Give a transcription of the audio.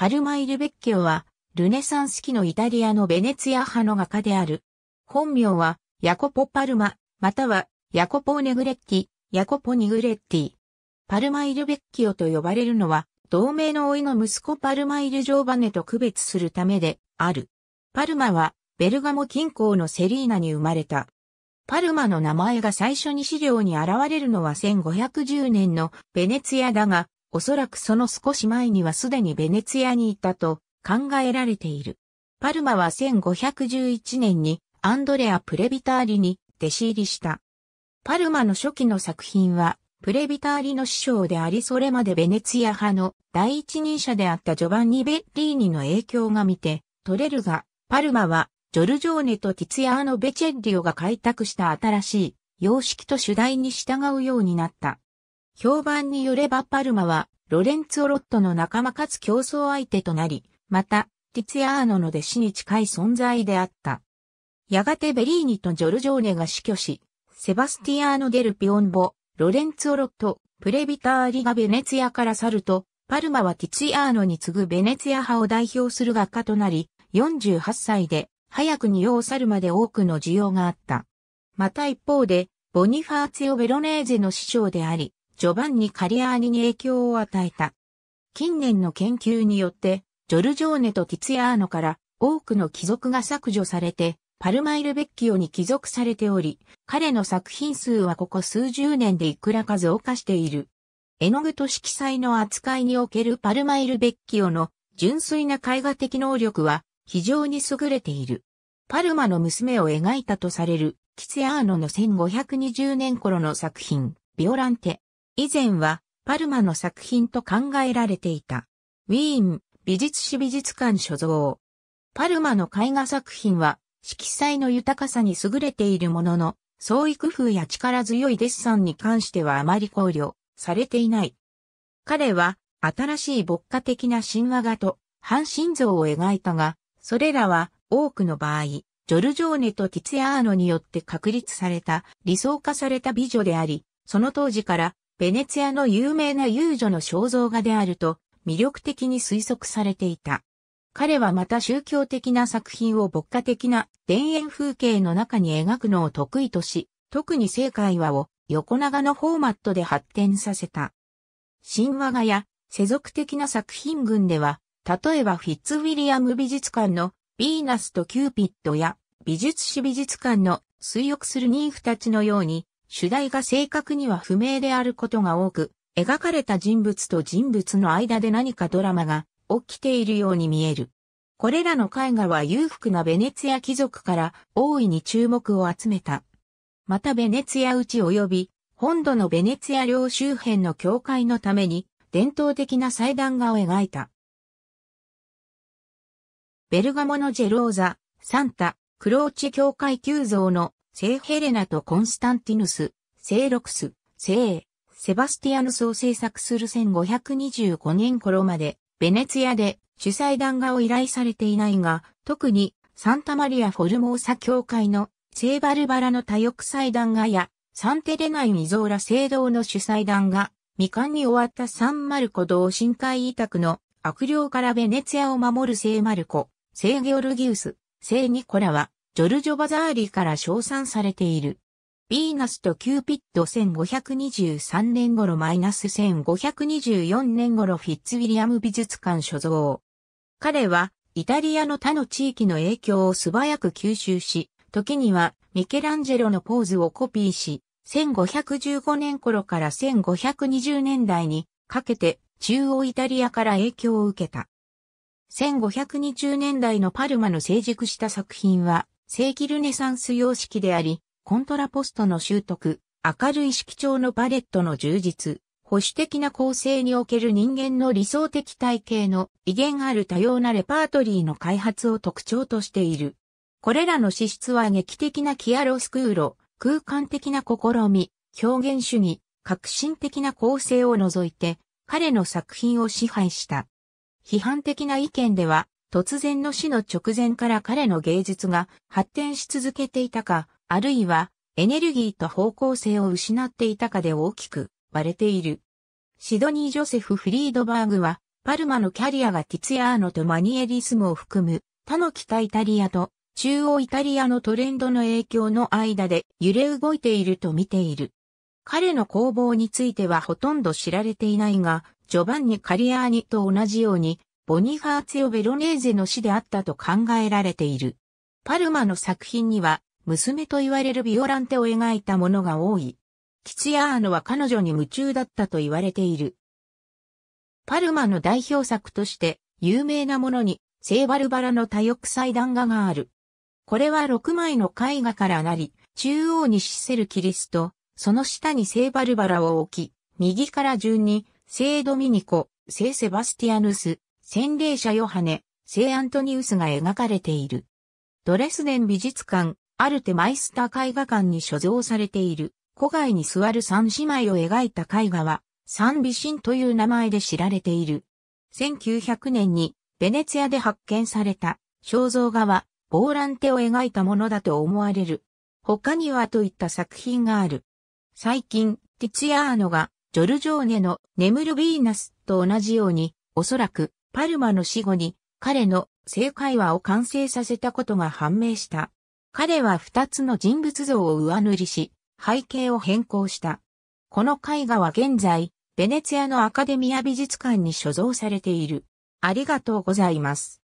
パルマイル・ベッキオは、ルネサンス期のイタリアのベネツィア派の画家である。本名は、ヤコポ・パルマ、または、ヤコポ・ネグレッティ、ヤコポ・ニグレッティ。パルマイル・ベッキオと呼ばれるのは、同盟の老いの息子パルマイル・ジョーバネと区別するためで、ある。パルマは、ベルガモ近郊のセリーナに生まれた。パルマの名前が最初に資料に現れるのは1510年のベネツィアだが、おそらくその少し前にはすでにベネツィアにいたと考えられている。パルマは1511年にアンドレア・プレビターリに弟子入りした。パルマの初期の作品は、プレビターリの師匠でありそれまでベネツィア派の第一人者であったジョバンニ・ベッリーニの影響が見て、取れるが、パルマは、ジョルジョーネとティツィアーノ・ベチェッリオが開拓した新しい様式と主題に従うようになった。評判によればパルマは、ロレンツォ・ロットの仲間かつ競争相手となり、また、ティツィアーノの弟子に近い存在であった。やがてベリーニとジョルジョーネが死去し、セバスティアーノ・デル・ピオンボ、ロレンツォ・ロット、プレビターリがベネツィアから去ると、パルマはティツィアーノに次ぐベネツィア派を代表する画家となり、48歳で、早くに世を去るまで多くの需要があった。また一方で、ボニファーツィオ・ベロネーゼの師匠であり、ジョバンニ・カリアーニに影響を与えた。近年の研究によって、ジョルジョーネとティツィアーノから多くの貴族が削除されて、パルマイル・ベッキオに帰属されており、彼の作品数はここ数十年でいくらか増加している。絵の具と色彩の扱いにおけるパルマイル・ベッキオの純粋な絵画的能力は非常に優れている。パルマの娘を描いたとされる、ティツィアーノの1520年頃の作品、ビオランテ。以前はパルマの作品と考えられていた。ウィーン美術史美術館所蔵。パルマの絵画作品は色彩の豊かさに優れているものの、創意工夫や力強いデッサンに関してはあまり考慮されていない。彼は新しい牧歌的な神話画と半神像を描いたが、それらは多くの場合、ジョルジョーネとティツヤーノによって確立された理想化された美女であり、その当時からベネツィアの有名な遊女の肖像画であると魅力的に推測されていた。彼はまた宗教的な作品を牧歌的な田園風景の中に描くのを得意とし、特に聖会話を横長のフォーマットで発展させた。神話画や世俗的な作品群では、例えばフィッツウィリアム美術館のヴィーナスとキューピッドや美術史美術館の水浴する妊婦たちのように主題が正確には不明であることが多く、描かれた人物と人物の間で何かドラマが起きているように見える。これらの絵画は裕福なベネツィア貴族から大いに注目を集めた。またベネツィア内及び本土のベネツィア領周辺の教会のために伝統的な祭壇画を描いた。ベルガモのジェローザ、サンタ、クローチ教会旧像の聖ヘレナとコンスタンティヌス、聖ロクス、聖セバスティアヌスを制作する1525年頃まで、ベネツィアで主祭壇画を依頼されていないが、特にサンタマリア・フォルモーサ教会の聖バルバラの多翼祭壇画や、サンテレナイ・ミゾーラ聖堂の主祭壇画、未完に終わったサンマルコ堂深海委託の悪霊からベネツィアを守る聖マルコ、聖ゲオルギウス、聖ニコラは、ジョルジョ・バザーリから称賛されている。ヴィーナスとキューピッド1523年頃 -1524 年頃フィッツウィリアム美術館所蔵。彼はイタリアの他の地域の影響を素早く吸収し、時にはミケランジェロのポーズをコピーし、1515年頃から1520年代にかけて中央イタリアから影響を受けた。1520年代のパルマの成熟した作品は正規ルネサンス様式であり、コントラポストの習得、明るい色調のパレットの充実、保守的な構成における人間の理想的体系の威厳ある多様なレパートリーの開発を特徴としている。これらの資質は劇的なキアロスクーロ、空間的な試み、表現主義、革新的な構成を除いて、彼の作品を支配した。批判的な意見では、突然の死の直前から彼の芸術が発展し続けていたか、あるいはエネルギーと方向性を失っていたかで大きく割れている。シドニー・ジョセフ・フリードバーグは、パルマのキャリアがティツヤーノとマニエリスムを含む他の北イタリアと中央イタリアのトレンドの影響の間で揺れ動いていると見ている。彼の工房についてはほとんど知られていないが、ジョバンニ・カリアーニと同じように、ボニファーツヨ・ベロネーゼの死であったと考えられている。パルマの作品には、娘と言われるビオランテを描いたものが多い。キツヤーノは彼女に夢中だったと言われている。パルマの代表作として有名なものに聖バルバラの多翼祭壇画がある。これは6枚の絵画からなり、中央に死せるキリスト、その下に聖バルバラを置き、右から順に聖ドミニコ、聖セバスティアヌス、洗礼者ヨハネ、聖アントニウスが描かれている。ドレスデン美術館、アルテマイスター絵画館に所蔵されている、古外に座る三姉妹を描いた絵画は、三美神という名前で知られている。1900年に、ベネツィアで発見された、肖像画は、ボーランテを描いたものだと思われる。他にはといった作品がある。最近、ティツィアーノが、ジョルジョーネの眠るヴィーナスと同じように、おそらく、パルマの死後に彼の正会話を完成させたことが判明した。彼は二つの人物像を上塗りし、背景を変更した。この絵画は現在、ベネツィアのアカデミア美術館に所蔵されている。ありがとうございます。